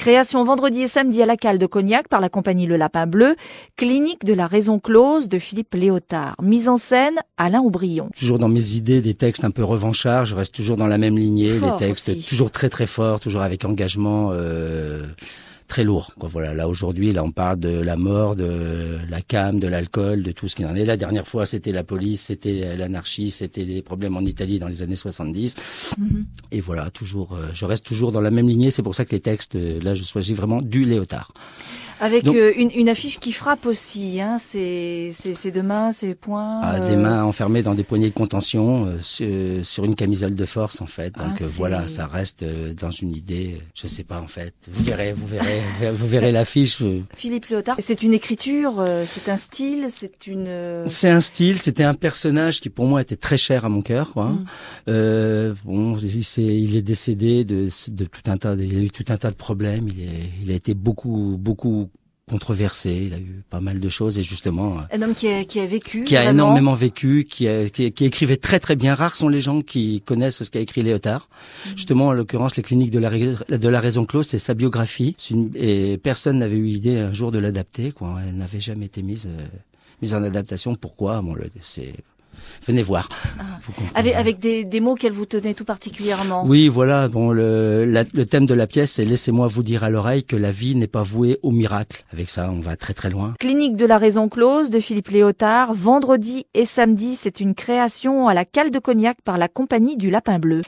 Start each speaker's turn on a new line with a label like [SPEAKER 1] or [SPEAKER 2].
[SPEAKER 1] Création vendredi et samedi à la cale de Cognac par la compagnie Le Lapin Bleu. Clinique de la raison close de Philippe Léotard. Mise en scène Alain Aubryon.
[SPEAKER 2] Toujours dans mes idées, des textes un peu revanchards. Je reste toujours dans la même lignée. les textes toujours très très forts, toujours avec engagement. Euh très lourd. Voilà, là aujourd'hui, là on parle de la mort, de la cam, de l'alcool, de tout ce qu'il en est. La dernière fois, c'était la police, c'était l'anarchie, c'était les problèmes en Italie dans les années 70. Mm-hmm. Et voilà, toujours, euh, je reste toujours dans la même lignée. C'est pour ça que les textes, euh, là, je choisis vraiment du Léotard.
[SPEAKER 1] Avec euh, une, une, affiche qui frappe aussi, hein, c'est deux mains, ces poings. Ah, euh. des mains
[SPEAKER 2] enfermées dans des poignées de contention, euh, sur, une camisole de force en fait. Ah, Donc voilà, ça reste dans une idée, je sais pas en fait. Vous verrez, vous verrez, vous verrez l'affiche.
[SPEAKER 1] Philippe Léotard, c'est une écriture, c'est un style, c'est une. C'est
[SPEAKER 2] un style, c'était un personnage qui pour moi était très cher à mon cœur. Quoi. Mm. Euh, bon, il, est, il est décédé de, de tout un tas, il a eu tout un tas de problèmes. Il, est, il a été beaucoup, beaucoup controversé, il a eu pas mal de choses et justement euh,
[SPEAKER 1] un homme qui a, vécu, qui a énormément
[SPEAKER 2] vécu, qui, a, qui, écrivait très très bien. Rares sont les gens qui connaissent ce qu'a écrit Léotard. Mhm. Justement, en l'occurrence, les cliniques de la, de la raison close, c'est sa biographie. et personne n'avait eu l'idée un jour de l'adapter. Quoi, elle n'avait jamais été mise euh, mise en adaptation. Pourquoi Bon, c'est venez voir.
[SPEAKER 1] Ah. Avec, des, mots qu'elle vous tenait tout particulièrement. Oui,
[SPEAKER 2] voilà. Bon, le, le thème de la pièce, c'est laissez-moi vous dire à l'oreille que la vie n'est pas vouée au miracle. Avec ça, on va très très loin.
[SPEAKER 1] Clinique de la raison close de Philippe Léotard, vendredi et samedi, c'est une création à la cale de cognac par la compagnie du Lapin Bleu.